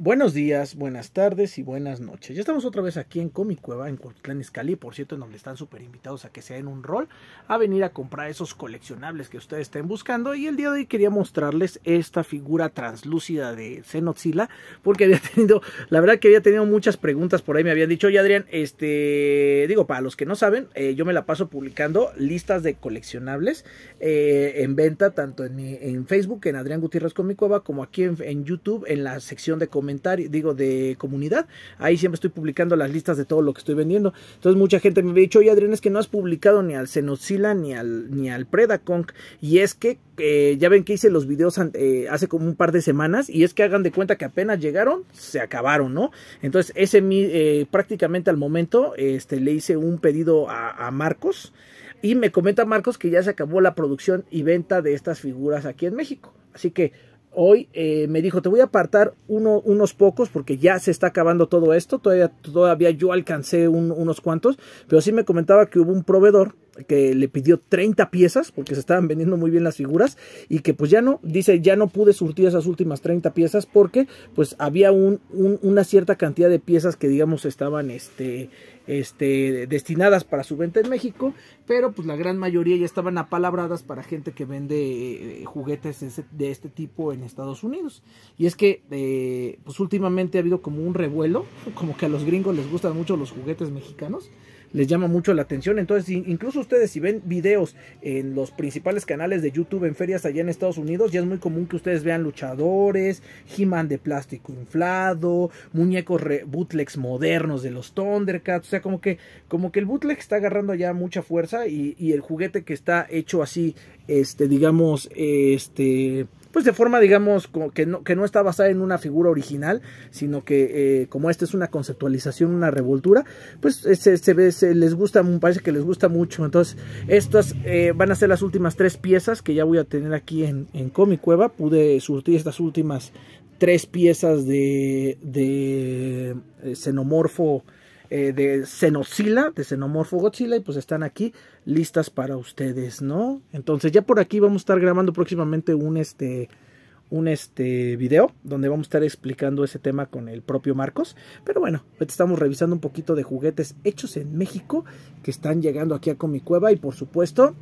Buenos días, buenas tardes y buenas noches. Ya estamos otra vez aquí en Comic Cueva, en Cuautitlán Iscali, por cierto, en donde están súper invitados a que se den un rol, a venir a comprar esos coleccionables que ustedes estén buscando. Y el día de hoy quería mostrarles esta figura translúcida de Zenoxila, porque había tenido, la verdad que había tenido muchas preguntas por ahí. Me habían dicho, oye Adrián, este, digo, para los que no saben, eh, yo me la paso publicando listas de coleccionables eh, en venta, tanto en, Facebook, en Adrián Gutiérrez Comic Cueva, como aquí en, YouTube, en la sección de Comic comentario, digo, de comunidad. Ahí siempre estoy publicando las listas de todo lo que estoy vendiendo. Entonces mucha gente me ha dicho, oye Adrián, es que no has publicado ni al Senosila, ni al, ni al Predaconk. Y es que eh, ya ven que hice los videos eh, hace como un par de semanas y es que hagan de cuenta que apenas llegaron, se acabaron, ¿no? Entonces ese eh, prácticamente al momento este, le hice un pedido a Marcos. Y me comenta Marcos que ya se acabó la producción y venta de estas figuras aquí en México. Así que hoy eh, me dijo, te voy a apartar uno, unos pocos porque ya se está acabando todo esto, todavía, todavía yo alcancé unos cuantos, pero sí me comentaba que hubo un proveedor que le pidió 30 piezas porque se estaban vendiendo muy bien las figuras y que pues ya no, dice, ya no pude surtir esas últimas 30 piezas porque pues había un, una cierta cantidad de piezas que digamos estaban este, este, destinadas para su venta en México, pero pues la gran mayoría ya estaban apalabradas para gente que vende eh, juguetes de este, tipo en Estados Unidos. Y es que eh, pues últimamente ha habido como un revuelo, como que a los gringos les gustan mucho los juguetes mexicanos les llama mucho la atención. Entonces, incluso ustedes si ven videos en los principales canales de YouTube en ferias allá en Estados Unidos, ya es muy común que ustedes vean luchadores, He-Man de plástico inflado, muñecos bootlegs modernos de los Thundercats, o sea, como que, como que el bootleg está agarrando ya mucha fuerza y, y el juguete que está hecho así, este, digamos, este pues, de forma, digamos, que no, que no está basada en una figura original, sino que eh, como esta es una conceptualización, una revoltura, pues eh, se, ve, les gusta, parece que les gusta mucho. Entonces, estas eh, van a ser las últimas tres piezas que ya voy a tener aquí en, en Comic Cueva. Pude surtir estas últimas tres piezas de, de xenomorfo eh, de Xenoxila, de Xenomorfo Godzilla, y pues están aquí listas para ustedes, ¿no? Entonces ya por aquí vamos a estar grabando próximamente un este un este video donde vamos a estar explicando ese tema con el propio Marcos. Pero bueno, estamos revisando un poquito de juguetes hechos en México que están llegando aquí a cueva. y por supuesto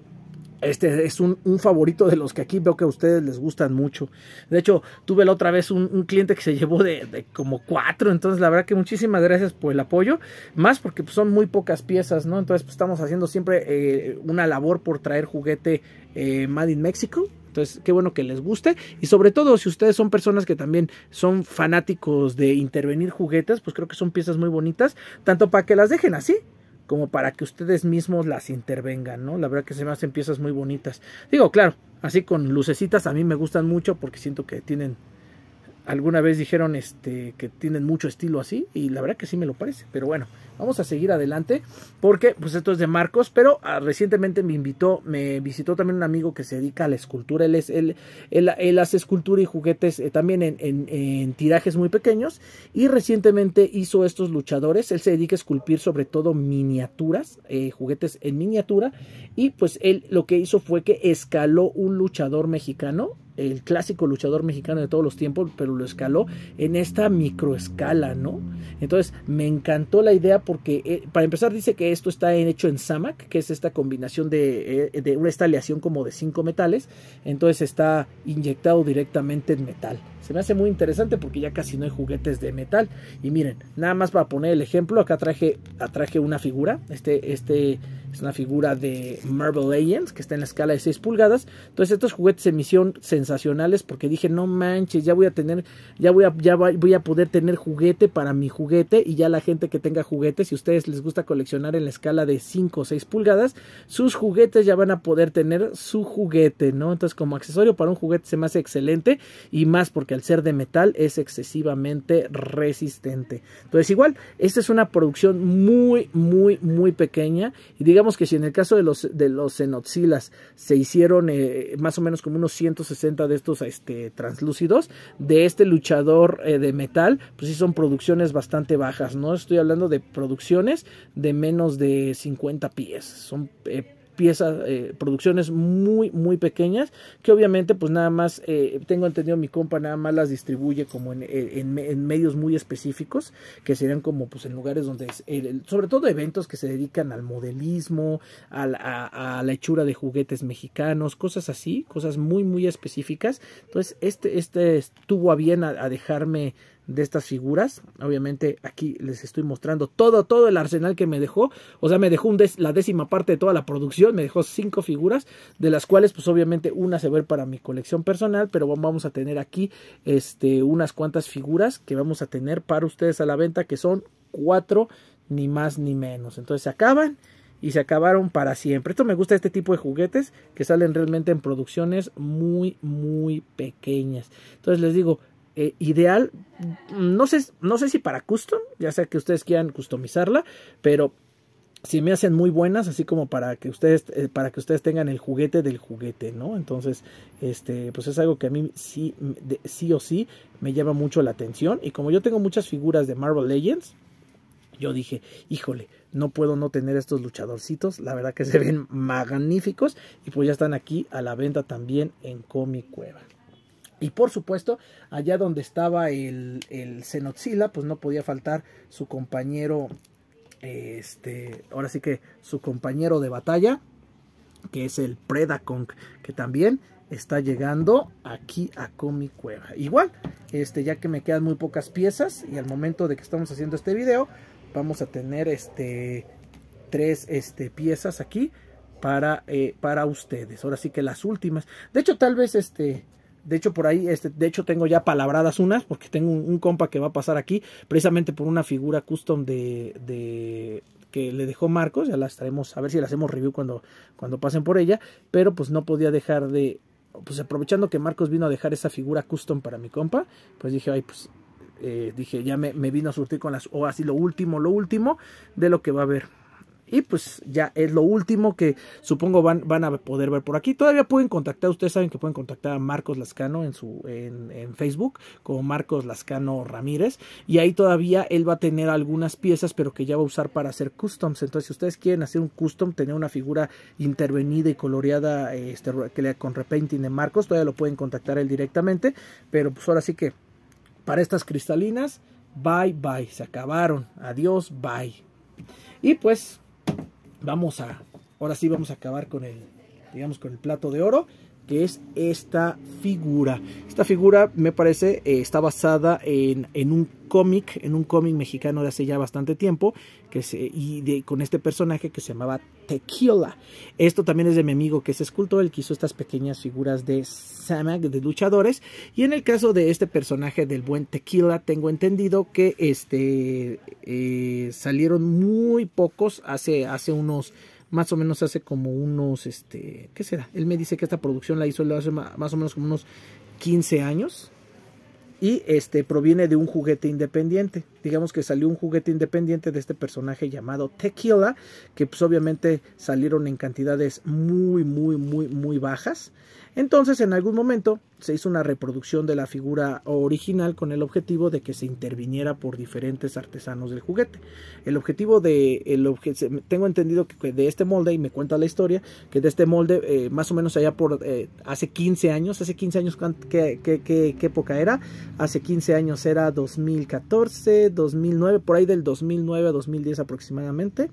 este es un, favorito de los que aquí veo que a ustedes les gustan mucho. De hecho, tuve la otra vez un, cliente que se llevó de, como cuatro. Entonces, la verdad que muchísimas gracias por el apoyo. Más porque pues, son muy pocas piezas, ¿no? Entonces, pues, estamos haciendo siempre eh, una labor por traer juguete eh, Made in Mexico. Entonces, qué bueno que les guste. Y sobre todo, si ustedes son personas que también son fanáticos de intervenir juguetes, pues creo que son piezas muy bonitas. Tanto para que las dejen así, como para que ustedes mismos las intervengan, ¿no? La verdad que se me hacen piezas muy bonitas. Digo, claro, así con lucecitas a mí me gustan mucho porque siento que tienen alguna vez dijeron este, que tienen mucho estilo así y la verdad que sí me lo parece, pero bueno, vamos a seguir adelante porque pues esto es de Marcos, pero ah, recientemente me invitó, me visitó también un amigo que se dedica a la escultura, él, es, él, él, hace escultura y juguetes eh, también en, tirajes muy pequeños y recientemente hizo estos luchadores, él se dedica a esculpir sobre todo miniaturas, eh, juguetes en miniatura y pues él lo que hizo fue que escaló un luchador mexicano el clásico luchador mexicano de todos los tiempos, pero lo escaló en esta microescala, ¿no? Entonces, me encantó la idea porque, eh, para empezar, dice que esto está hecho en samac, que es esta combinación de, eh, de una estaleación como de cinco metales, entonces está inyectado directamente en metal. Se me hace muy interesante porque ya casi no hay juguetes de metal. Y miren, nada más para poner el ejemplo, acá traje, traje una figura. Este, este es una figura de Marvel Legends que está en la escala de 6 pulgadas. Entonces estos juguetes se me hicieron sensacionales porque dije, no manches, ya voy a tener, ya voy a, voy a poder tener juguete para mi juguete. Y ya la gente que tenga juguetes, si a ustedes les gusta coleccionar en la escala de 5 o 6 pulgadas, sus juguetes ya van a poder tener su juguete, ¿no? Entonces como accesorio para un juguete se me hace excelente y más porque al ser de metal es excesivamente resistente. Entonces igual, esta es una producción muy, muy, muy pequeña y digamos que si en el caso de los, de los enoxilas se hicieron eh, más o menos como unos 160 de estos este, translúcidos, de este luchador eh, de metal, pues sí son producciones bastante bajas, ¿no? Estoy hablando de producciones de menos de 50 pies, son eh, piezas, eh, producciones muy, muy pequeñas, que obviamente pues nada más, eh, tengo entendido mi compa nada más las distribuye como eh, en, medios muy específicos, que serían como pues en lugares donde, sobre todo eventos que se dedican al modelismo, a la, hechura de juguetes mexicanos, cosas así, cosas muy, muy específicas. Entonces, este, este estuvo a bien a dejarme de estas figuras. Obviamente aquí les estoy mostrando todo, todo el arsenal que me dejó. O sea, me dejó un la décima parte de toda la producción. Me dejó cinco figuras, de las cuales pues obviamente una se va para mi colección personal. Pero vamos a tener aquí este, unas cuantas figuras que vamos a tener para ustedes a la venta, que son cuatro, ni más ni menos. Entonces se acaban y se acabaron para siempre. Esto me gusta este tipo de juguetes que salen realmente en producciones muy, muy pequeñas. Entonces les digo, eh, ideal. No sé, no sé si para custom, ya sea que ustedes quieran customizarla, pero si me hacen muy buenas, así como para que ustedes, eh, para que ustedes tengan el juguete del juguete, ¿no? Entonces, este, pues es algo que a mí sí, sí o sí me llama mucho la atención. Y como yo tengo muchas figuras de Marvel Legends, yo dije, híjole, no puedo no tener estos luchadorcitos, la verdad que se ven magníficos y pues ya están aquí a la venta también en Comic Cueva. Y por supuesto, allá donde estaba el, el pues no podía faltar su compañero, este, ahora sí que su compañero de batalla, que es el Predacon, que también está llegando aquí a Comic Cueva. Igual, este, ya que me quedan muy pocas piezas y al momento de que estamos haciendo este video, vamos a tener este, tres este, piezas aquí para, eh, para ustedes. Ahora sí que las últimas. De hecho, tal vez este de hecho, por ahí, este, de hecho, tengo ya palabradas unas, porque tengo un, compa que va a pasar aquí, precisamente por una figura custom de, de que le dejó Marcos, ya las traemos, a ver si las hacemos review cuando, cuando pasen por ella, pero pues no podía dejar de, pues aprovechando que Marcos vino a dejar esa figura custom para mi compa, pues dije, ay, pues eh, dije, ya me, me, vino a surtir con las, o así lo último, lo último de lo que va a haber. Y pues ya es lo último que supongo van, van a poder ver por aquí. Todavía pueden contactar, ustedes saben que pueden contactar a Marcos Lascano en, su, en, Facebook como Marcos Lascano Ramírez. Y ahí todavía él va a tener algunas piezas, pero que ya va a usar para hacer customs. Entonces, si ustedes quieren hacer un custom, tener una figura intervenida y coloreada este, que con repainting de Marcos, todavía lo pueden contactar él directamente. Pero pues ahora sí que para estas cristalinas, bye bye, se acabaron. Adiós, bye. Y pues vamos a, ahora sí vamos a acabar con el, digamos, con el plato de oro que es esta figura. Esta figura me parece eh, está basada en, un cómic, en un cómic mexicano de hace ya bastante tiempo, que y con este personaje que se llamaba Tequila. Esto también es de mi amigo que se escultó él que hizo estas pequeñas figuras de Samag, de luchadores. Y en el caso de este personaje del buen Tequila, tengo entendido que este, eh, salieron muy pocos hace unos más o menos hace como unos, este, ¿qué será? Él me dice que esta producción la hizo hace más o menos como unos 15 años y este proviene de un juguete independiente. Digamos que salió un juguete independiente de este personaje llamado Tequila, que pues obviamente salieron en cantidades muy muy muy muy bajas entonces, en algún momento se hizo una reproducción de la figura original con el objetivo de que se interviniera por diferentes artesanos del juguete. El objetivo de. El tengo entendido que de este molde, y me cuenta la historia, que de este molde, eh, más o menos allá por. Eh, hace 15 años, hace 15 años, ¿qué, época era? Hace 15 años era 2014, 2009, por ahí del 2009 a 2010 aproximadamente.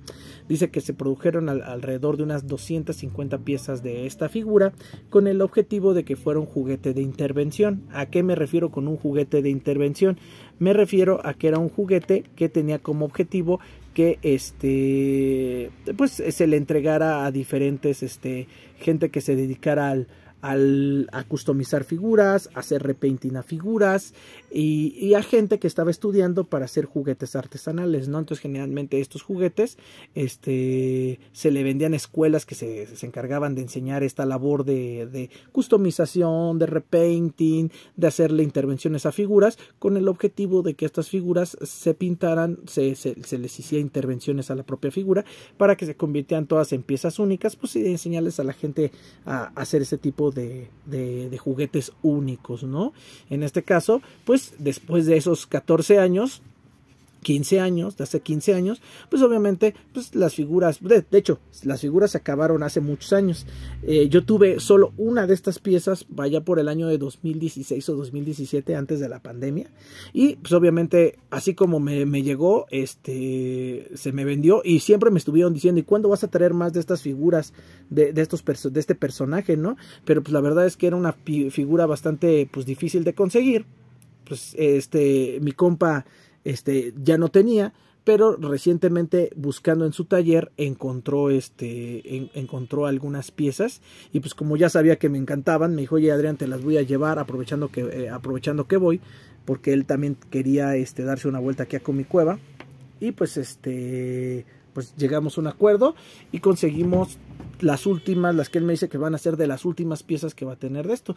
Dice que se produjeron alrededor de unas 250 piezas de esta figura con el objetivo objetivo de que fuera un juguete de intervención. ¿A qué me refiero con un juguete de intervención? Me refiero a que era un juguete que tenía como objetivo que este pues se le entregara a diferentes este gente que se dedicara al al, a customizar figuras, hacer repainting a figuras y, a gente que estaba estudiando para hacer juguetes artesanales, ¿no? Entonces generalmente estos juguetes este, se le vendían a escuelas que se, encargaban de enseñar esta labor de, customización, de repainting, de hacerle intervenciones a figuras con el objetivo de que estas figuras se pintaran, se, les hiciera intervenciones a la propia figura para que se convirtieran todas en piezas únicas, pues y enseñarles a la gente a, a hacer ese tipo de de, juguetes únicos, ¿no? En este caso, pues después de esos 14 años, 15 años, de hace 15 años, pues obviamente pues las figuras, de, hecho, las figuras se acabaron hace muchos años. Eh, yo tuve solo una de estas piezas, vaya por el año de 2016 o 2017, antes de la pandemia. Y pues obviamente, así como me, llegó, este, se me vendió y siempre me estuvieron diciendo, ¿y cuándo vas a traer más de estas figuras, de, estos de este personaje, no? Pero pues la verdad es que era una figura bastante pues difícil de conseguir. Pues este, mi compa este, ya no tenía, pero recientemente buscando en su taller encontró este encontró algunas piezas y pues como ya sabía que me encantaban me dijo oye Adrián te las voy a llevar aprovechando que eh, aprovechando que voy porque él también quería este darse una vuelta aquí a mi cueva y pues este pues llegamos a un acuerdo y conseguimos las últimas, las que él me dice que van a ser de las últimas piezas que va a tener de esto.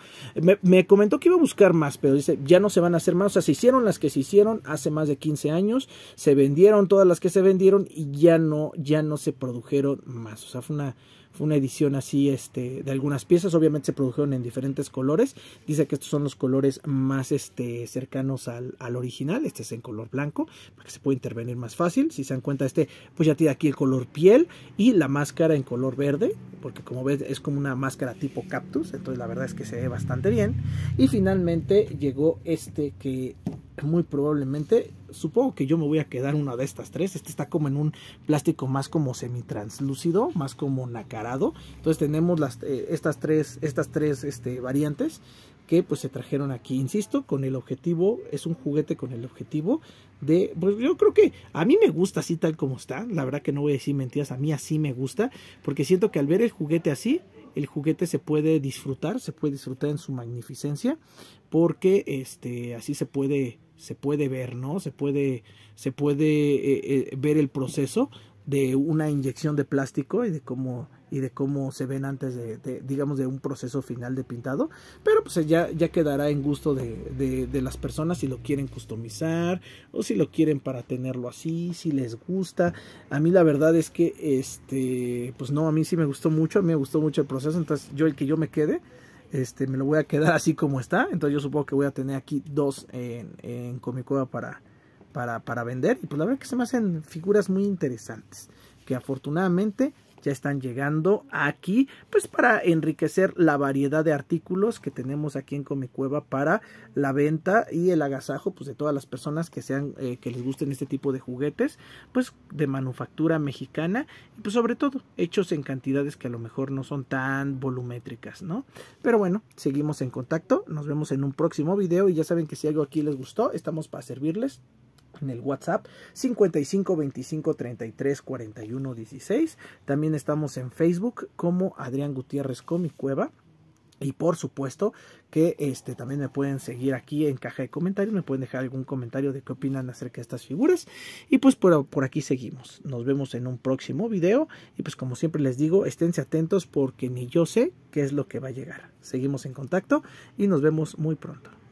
Me, comentó que iba a buscar más, pero dice, ya no se van a hacer más. O sea, se hicieron las que se hicieron hace más de 15 años, se vendieron todas las que se vendieron y ya no, ya no se produjeron más. O sea, fue una, fue una edición así este, de algunas piezas. Obviamente se produjeron en diferentes colores. Dice que estos son los colores más este, cercanos al, al original. Este es en color blanco, para que se pueda intervenir más fácil. Si se dan cuenta, este pues ya tiene aquí el color piel y la máscara en color verde. Porque como ves es como una máscara tipo cactus. Entonces la verdad es que se ve bastante bien. Y finalmente llegó este que muy probablemente, supongo que yo me voy a quedar una de estas tres. Este está como en un plástico más como semi-translúcido, más como nacarado. Entonces tenemos las, eh, estas tres, estas tres este, variantes que pues se trajeron aquí, insisto, con el objetivo, es un juguete con el objetivo de, pues yo creo que a mí me gusta así tal como está, la verdad que no voy a decir mentiras, a mí así me gusta, porque siento que al ver el juguete así, el juguete se puede disfrutar, se puede disfrutar en su magnificencia, porque este, así se puede se puede ver, ¿no? Se puede, se puede eh, eh, ver el proceso de una inyección de plástico y de cómo y de cómo se ven antes de, digamos de un proceso final de pintado pero pues ya, ya quedará en gusto de, de, las personas si lo quieren customizar o si lo quieren para tenerlo así si les gusta a mí la verdad es que este pues no a mí sí me gustó mucho a mí me gustó mucho el proceso entonces yo el que yo me quede este, me lo voy a quedar así como está. Entonces yo supongo que voy a tener aquí dos en, en cueva para, para, para vender. Y pues la verdad que se me hacen figuras muy interesantes. Que afortunadamente ya están llegando aquí, pues para enriquecer la variedad de artículos que tenemos aquí en Cueva para la venta y el agasajo pues de todas las personas que sean eh, que les gusten este tipo de juguetes, pues de manufactura mexicana y pues sobre todo hechos en cantidades que a lo mejor no son tan volumétricas, ¿no? Pero bueno, seguimos en contacto, nos vemos en un próximo video y ya saben que si algo aquí les gustó, estamos para servirles en el WhatsApp 55 25 33 41 16. También estamos en Facebook como Adrián Gutiérrez mi Cueva. Y por supuesto que este, también me pueden seguir aquí en caja de comentarios, me pueden dejar algún comentario de qué opinan acerca de estas figuras. Y pues por, por aquí seguimos. Nos vemos en un próximo video. Y pues como siempre les digo, esténse atentos porque ni yo sé qué es lo que va a llegar. Seguimos en contacto y nos vemos muy pronto.